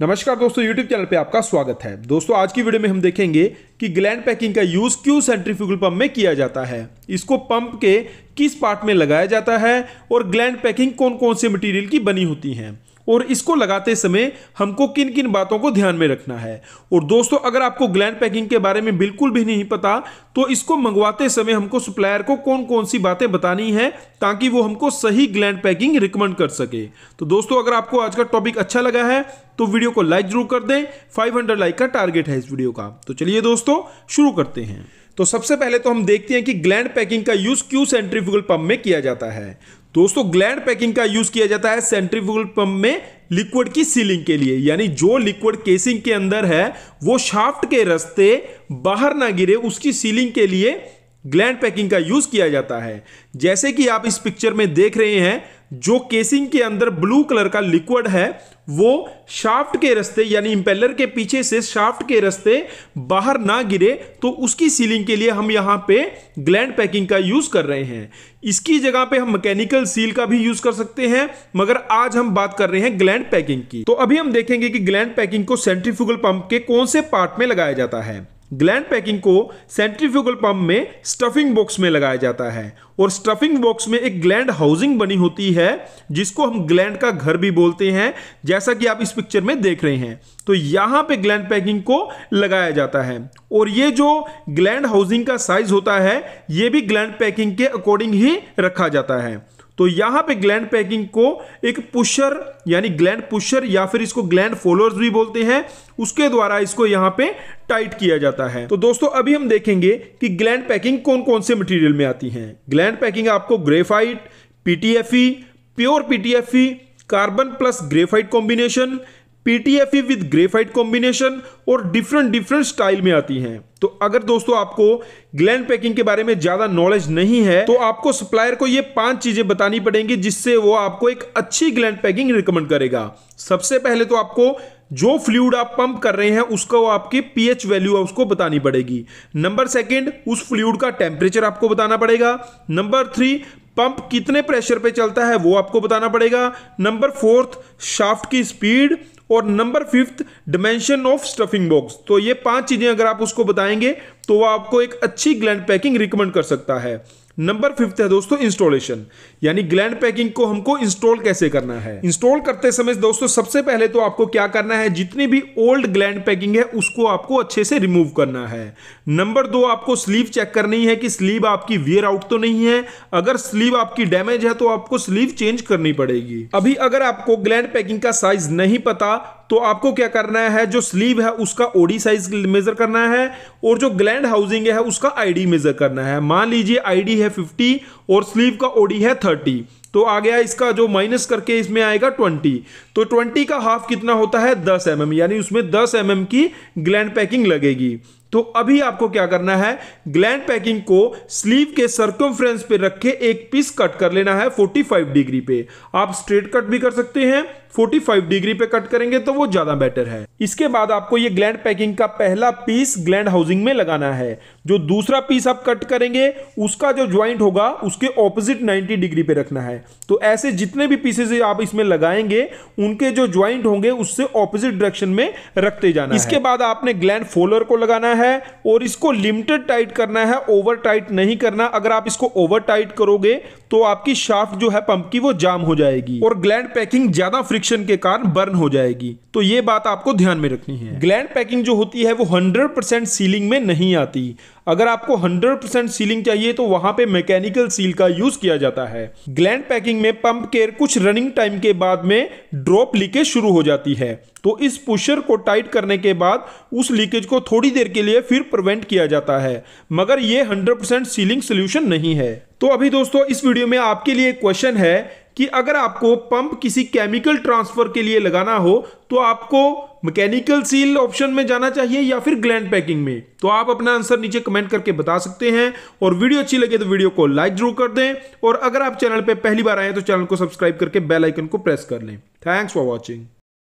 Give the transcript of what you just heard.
नमस्कार दोस्तों YouTube channel पे आपका स्वागत है दोस्तों आज की वीडियो में हम देखेंगे कि ग्लैंड पैकिंग का यूज़ क्यों सेंट्रीफ्यूगल पंप में किया जाता है इसको पंप के किस पार्ट में लगाया जाता है और ग्लैंड पैकिंग कौन कौन से मटेरियल की बनी होती हैं और इसको लगाते समय हमको किन किन बातों को ध्यान में रखना है और दोस्तों अगर आपको ग्लैंड पैकिंग के बारे में बिल्कुल भी नहीं पता तो इसको मंगवाते समय हमको सप्लायर को कौन कौन सी बातें बतानी है ताकि वो हमको सही ग्लैंड पैकिंग रिकमेंड कर सके तो दोस्तों अगर आपको आज का टॉपिक अच्छा लगा है तो वीडियो को लाइक जरूर कर दें फाइव लाइक का टारगेट है इस वीडियो का तो चलिए दोस्तों शुरू करते हैं तो सबसे पहले तो हम देखते हैं कि ग्लैंड पैकिंग का यूज क्यू सेंट्रीफ्यूगल पंप में किया जाता है दोस्तों ग्लैंड पैकिंग का यूज किया जाता है सेंट्रीफ्यूगल पंप में लिक्विड की सीलिंग के लिए यानी जो लिक्विड केसिंग के अंदर है वो शाफ्ट के रस्ते बाहर ना गिरे उसकी सीलिंग के लिए ग्लैंड पैकिंग का यूज किया जाता है जैसे कि आप इस पिक्चर में देख रहे हैं जो केसिंग के अंदर ब्लू कलर का लिक्विड है वो शाफ्ट के रस्ते यानी इंपेलर के पीछे से शाफ्ट के रस्ते बाहर ना गिरे तो उसकी सीलिंग के लिए हम यहाँ पे ग्लैंड पैकिंग का यूज़ कर रहे हैं इसकी जगह पे हम मैकेनिकल सील का भी यूज़ कर सकते हैं मगर आज हम बात कर रहे हैं ग्लैंड पैकिंग की तो अभी हम देखेंगे कि ग्लैंड पैकिंग को सेंट्रीफ्यूगल पंप के कौन से पार्ट में लगाया जाता है ग्लैंड पैकिंग को सेंट्रीफ्यूगल पंप में स्टफिंग बॉक्स में लगाया जाता है और स्टफिंग बॉक्स में एक ग्लैंड हाउसिंग बनी होती है जिसको हम ग्लैंड का घर भी बोलते हैं जैसा कि आप इस पिक्चर में देख रहे हैं तो यहां पे ग्लैंड पैकिंग को लगाया जाता है और ये जो ग्लैंड हाउसिंग का साइज होता है ये भी ग्लैंड पैकिंग के अकॉर्डिंग ही रखा जाता है तो यहां पे ग्लैंड पैकिंग को एक पुशर यानी ग्लैंड पुशर या फिर इसको ग्लैंड फॉलोअर्स भी बोलते हैं उसके द्वारा इसको यहां पे टाइट किया जाता है तो दोस्तों अभी हम देखेंगे कि ग्लैंड पैकिंग कौन कौन से मटेरियल में आती है ग्लैंड पैकिंग आपको graphite PTFE pure PTFE carbon plus graphite combination PTFE with graphite combination और डिफरेंट डिफरेंट स्टाइल में आती हैं तो अगर दोस्तों आपको ग्लैंड पैकिंग के बारे में ज़्यादा नॉलेज नहीं है तो आपको सप्लायर को ये पांच चीज़ें बतानी पड़ेंगी जिससे वो आपको एक अच्छी ग्लैंड पैकिंग रिकमेंड करेगा सबसे पहले तो आपको जो फ्लूड आप पंप कर रहे हैं उसका वो आपकी पीएच वैल्यू है उसको बतानी पड़ेगी नंबर सेकंड उस फ्लूड का टेम्परेचर आपको बताना पड़ेगा नंबर थ्री पंप कितने प्रेशर पे चलता है वो आपको बताना पड़ेगा नंबर फोर्थ शाफ्ट की स्पीड और number fifth dimension of stuffing box तो ये पांच चीजें अगर आप उसको बताएंगे तो वह आपको एक अच्छी ग्लैंड पैकिंग रिकमेंड कर सकता है नंबर फिफ्थ है दोस्तों इंस्टॉलेशन यानी ग्लैंड पैकिंग को हमको इंस्टॉल कैसे करना है इंस्टॉल करते समय दोस्तों सबसे पहले तो आपको क्या करना है जितनी भी ओल्ड ग्लैंड पैकिंग है उसको आपको अच्छे से रिमूव करना है नंबर दो आपको स्लीव चेक करनी है कि स्लीव आपकी वेयर आउट तो नहीं है अगर स्लीव आपकी डैमेज है तो आपको स्लीव चेंज करनी पड़ेगी अभी अगर आपको ग्लैंड पैकिंग का साइज नहीं पता तो आपको क्या करना है जो स्लीव है उसका ओडी साइज मेजर करना है और जो ग्लैंड हाउसिंग है उसका आईडी मेजर करना है मान लीजिए आईडी है 50 और स्लीव का ओडी है 30 तो आ गया इसका जो माइनस करके इसमें आएगा 20 तो 20 का हाफ कितना होता है 10 एम mm, यानी उसमें 10 एम mm की ग्लैंड पैकिंग लगेगी तो अभी आपको क्या करना है ग्लैंड पैकिंग को स्लीव के सर्कमफ्रेंस पे रखे एक पीस कट कर लेना है 45 डिग्री पे आप स्ट्रेट कट भी कर सकते हैं 45 डिग्री पे कट करेंगे तो वो ज़्यादा बेटर है इसके बाद आपको ये ग्लैंड पैकिंग का पहला पीस ग्लैंड हाउसिंग में लगाना है जो दूसरा पीस आप कट करेंगे उसका जो ज्वाइंट होगा उसके ऑपोजिट 90 डिग्री पे रखना है तो ऐसे जितने भी पीसेज आप इसमें लगाएंगे उनके जो ज्वाइंट होंगे उससे ऑपोजिट डायरेक्शन में रखते जाना इसके बाद आपने ग्लैंड फोलर को लगाना है है और इसको लिमिटेड टाइट करना है ओवर टाइट नहीं करना अगर आप इसको ओवर टाइट करोगे तो आपकी शाफ्ट जो है पंप की वो जाम हो जाएगी और ग्लैंड पैकिंग ज्यादा फ्रिक्शन के कारण बर्न हो जाएगी तो ये बात आपको ध्यान में रखनी है ग्लैंड पैकिंग जो होती है वो हंड्रेड सीलिंग में नहीं आती अगर आपको 100% सीलिंग चाहिए तो वहां पे मैकेनिकल सील का यूज किया जाता है ग्लैंड पैकिंग में पंप केयर कुछ रनिंग टाइम के बाद में ड्रॉप लीकेज शुरू हो जाती है तो इस पुशर को टाइट करने के बाद उस लीकेज को थोड़ी देर के लिए फिर प्रिवेंट किया जाता है मगर ये 100% परसेंट सीलिंग सोल्यूशन नहीं है तो अभी दोस्तों इस वीडियो में आपके लिए क्वेश्चन है कि अगर आपको पंप किसी केमिकल ट्रांसफर के लिए लगाना हो तो आपको मैकेनिकल सील ऑप्शन में जाना चाहिए या फिर ग्लैंड पैकिंग में तो आप अपना आंसर नीचे कमेंट करके बता सकते हैं और वीडियो अच्छी लगे तो वीडियो को लाइक जरूर कर दें और अगर आप चैनल पर पहली बार आए तो चैनल को सब्सक्राइब करके बेलाइकन को प्रेस कर लें थैंक्स फॉर वॉचिंग